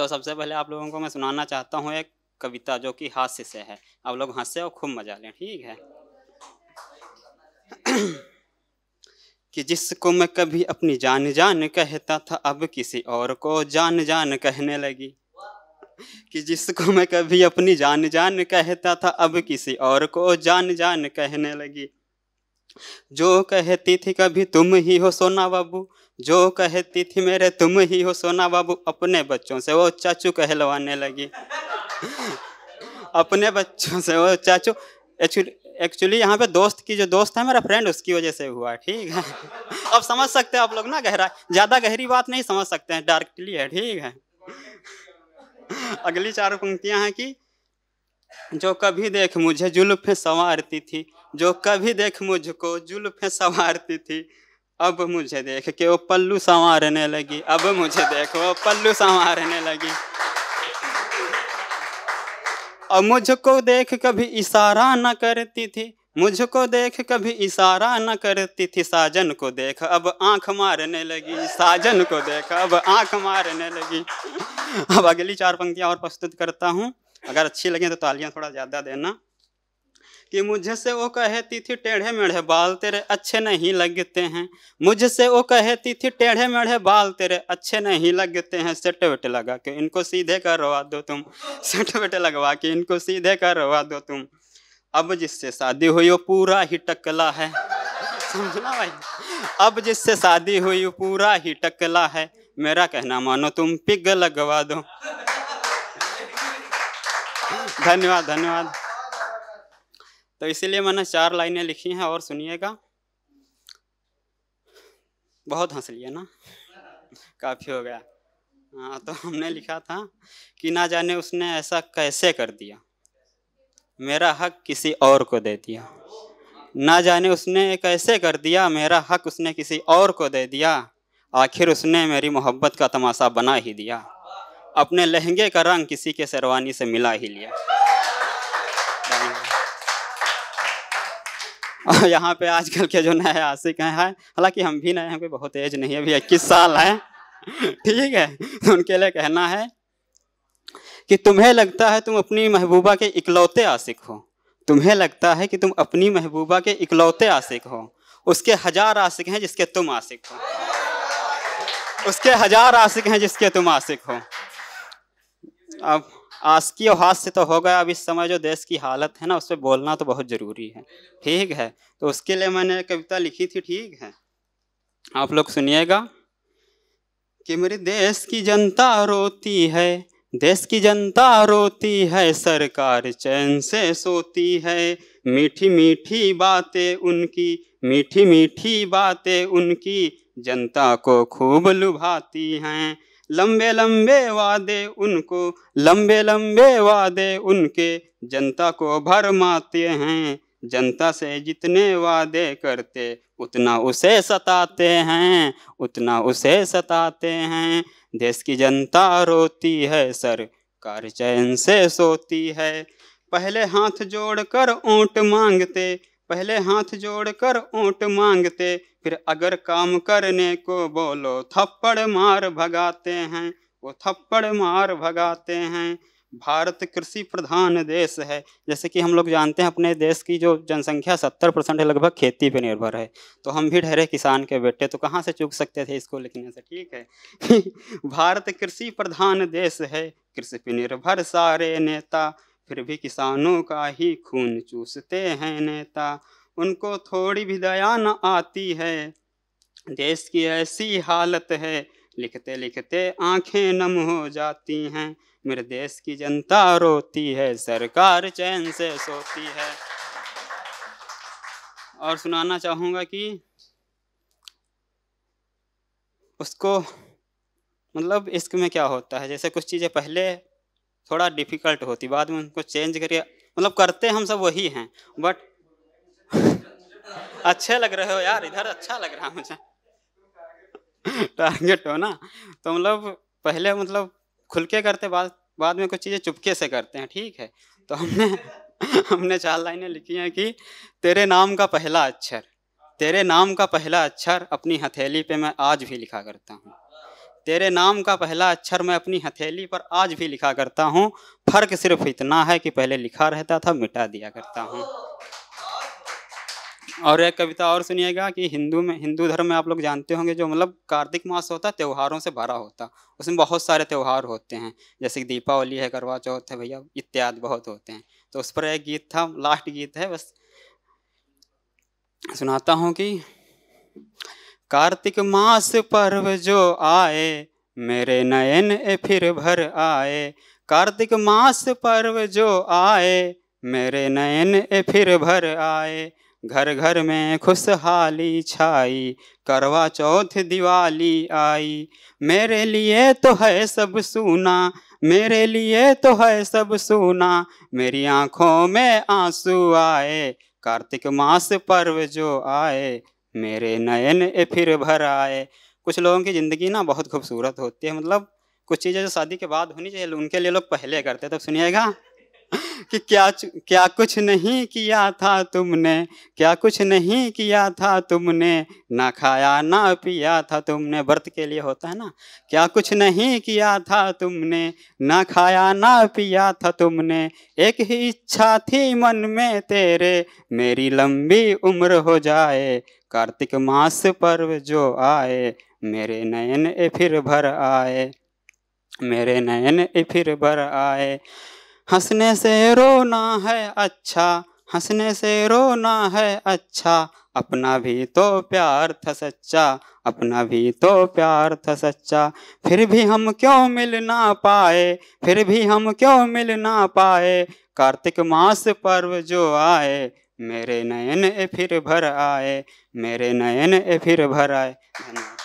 तो सबसे पहले आप लोगों को मैं सुनाना चाहता हूँ एक कविता जो कि हास्य से है आप लोग हंसे और खूब मजा लें ठीक है कि जिसको मैं कभी अपनी जान जान कहता था अब किसी और को जान जान कहने लगी कि जिसको मैं कभी अपनी जान जान कहता था अब किसी और को जान जान कहने लगी जो कहती थी कभी तुम ही हो सोना बाबू जो कहती थी मेरे तुम ही हो सोना बाबू अपने बच्चों से वो चाचू कहलवाने लगी अपने बच्चों से वो चाचू एक्चुअली एक्चुअली यहाँ पे दोस्त की जो दोस्त है मेरा फ्रेंड उसकी वजह से हुआ ठीक है अब समझ सकते हैं आप लोग ना गहरा ज़्यादा गहरी बात नहीं समझ सकते हैं डार्कली है ठीक है अगली चार पंक्तियाँ हैं कि जो कभी देख मुझे जुल्फें संवारती थी जो कभी देख मुझको जुल्फें संवारती थी अब मुझे देख के वो पल्लू संवारने लगी अब मुझे देख वो पल्लू संवारने लगी अब मुझको देख कभी इशारा न करती थी मुझको देख कभी इशारा न करती थी साजन को देख अब आंख मारने लगी साजन को देख अब आंख मारने लगी अब अगली चार पंक्तियां और प्रस्तुत करता हूँ अगर अच्छी लगे तो तालियां थोड़ा ज़्यादा देना कि मुझसे वो कहती थी टेढ़े मेढ़े बाल तेरे अच्छे नहीं लगते हैं मुझसे वो कहती थी टेढ़े मेढ़े बाल तेरे अच्छे नहीं लगते हैं सेट वेट लगा के इनको सीधे करवा दो तुम सेट वेट लगवा के इनको सीधे करवा दो तुम अब जिससे शादी हुई वो पूरा ही टकला है समझना भाई अब जिससे शादी हुई वो पूरा ही टकला है मेरा कहना मानो तुम पिग लगवा दो धन्यवाद धन्यवाद तो इसीलिए मैंने चार लाइनें लिखी हैं और सुनिएगा बहुत हंस लिया ना काफ़ी हो गया हाँ तो हमने लिखा था कि ना जाने उसने ऐसा कैसे कर दिया मेरा हक किसी और को दे दिया ना जाने उसने कैसे कर दिया मेरा हक उसने किसी और को दे दिया आखिर उसने मेरी मोहब्बत का तमाशा बना ही दिया अपने लहंगे का रंग किसी के शेरवानी से मिला ही लिया और यहाँ पे आजकल के जो नए आशिक हैं है, हालांकि हम भी नए हैं बहुत एज नहीं है अभी इक्कीस साल है ठीक है तो उनके लिए कहना है कि तुम्हें लगता है तुम अपनी महबूबा के इकलौते आशिक हो तुम्हें लगता है कि तुम अपनी महबूबा के इकलौते आशिक हो उसके हजार आशिक हैं जिसके तुम आशिक हो उसके हजार आशिक हैं जिसके तुम आशिक हो अब आस्की और हाथ से तो हो गया अब इस समय जो देश की हालत है ना उस पर बोलना तो बहुत ज़रूरी है ठीक है तो उसके लिए मैंने कविता लिखी थी ठीक है आप लोग सुनिएगा कि मेरे देश की जनता रोती है देश की जनता रोती है सरकार चैन से सोती है मीठी मीठी बातें उनकी मीठी मीठी बातें उनकी जनता को खूब लुभाती हैं लंबे लंबे वादे उनको लंबे लंबे वादे उनके जनता को भरमाते हैं जनता से जितने वादे करते उतना उसे सताते हैं उतना उसे सताते हैं देश की जनता रोती है सरकार चैन से सोती है पहले हाथ जोड़कर ऊँट मांगते पहले हाथ जोड़कर ऊँट मांगते फिर अगर काम करने को बोलो थप्पड़ मार भगाते हैं वो थप्पड़ मार भगाते हैं भारत कृषि प्रधान देश है जैसे कि हम लोग जानते हैं अपने देश की जो जनसंख्या सत्तर परसेंट लगभग खेती पे निर्भर है तो हम भी ठहरे किसान के बेटे तो कहाँ से चूक सकते थे इसको लिखने से ठीक है भारत कृषि प्रधान देश है कृषि पे निर्भर सारे नेता फिर भी किसानों का ही खून चूसते हैं नेता उनको थोड़ी भी दया न आती है देश की ऐसी हालत है लिखते लिखते आंखें नम हो जाती हैं मेरे देश की जनता रोती है सरकार चैन से सोती है और सुनाना चाहूँगा कि उसको मतलब इश्क में क्या होता है जैसे कुछ चीज़ें पहले थोड़ा डिफ़िकल्ट होती बाद में उनको चेंज करके मतलब करते हम सब वही हैं बट अच्छे लग रहे हो यार इधर अच्छा लग रहा मुझे टारगेट हो ना तो मतलब पहले मतलब खुल के करते बाद बाद में कुछ चीज़ें चुपके से करते हैं ठीक है तो हमने हमने चार लाइनें लिखी हैं कि तेरे नाम का पहला अक्षर तेरे नाम का पहला अक्षर अपनी हथेली पे मैं आज भी लिखा करता हूँ तेरे नाम का पहला अक्षर मैं अपनी हथेली पर आज भी लिखा करता हूँ फर्क सिर्फ इतना है कि पहले लिखा रहता था मिटा दिया करता हूँ और एक कविता और सुनिएगा कि हिंदू में हिंदू धर्म में आप लोग जानते होंगे जो मतलब कार्तिक मास होता है त्यौहारों से भरा होता उसमें बहुत सारे त्यौहार होते हैं जैसे दीपावली है करवा चौथ है भैया इत्यादि बहुत होते हैं तो उस पर एक गीत था लास्ट गीत है बस सुनाता हूँ कि कार्तिक मास पर्व जो आए मेरे नयन ए फिर भर आए कार्तिक मास पर्व जो आए मेरे नयन ए फिर भर आए घर घर में खुशहाली छाई करवा चौथ दिवाली आई मेरे लिए तो है सब सुना मेरे लिए तो है सब सुना मेरी आंखों में आंसू आए कार्तिक मास पर्व जो आए मेरे नयन ए फिर भर आए कुछ लोगों की ज़िंदगी ना बहुत खूबसूरत होती है मतलब कुछ चीज़ें जो शादी के बाद होनी चाहिए उनके लिए लोग पहले करते हैं तो सुनिएगा कि क्या क्या कुछ नहीं किया था तुमने क्या कुछ नहीं किया था तुमने ना खाया ना पिया था तुमने व्रत के लिए होता है ना क्या कुछ नहीं किया था तुमने ना खाया ना पिया था तुमने एक ही इच्छा थी मन में तेरे मेरी लंबी उम्र हो जाए कार्तिक मास पर्व जो आए मेरे नयन ए फिर भर आए मेरे नयन ए फिर भर आए हंसने से रोना है अच्छा हंसने से रोना है अच्छा अपना भी तो प्यार था सच्चा अपना भी तो प्यार था सच्चा फिर भी हम क्यों मिल ना पाए फिर भी हम क्यों मिल ना पाए कार्तिक मास पर्व जो आए मेरे नयन ए फिर भर आए मेरे नयन ए फिर भर आए धन्यवाद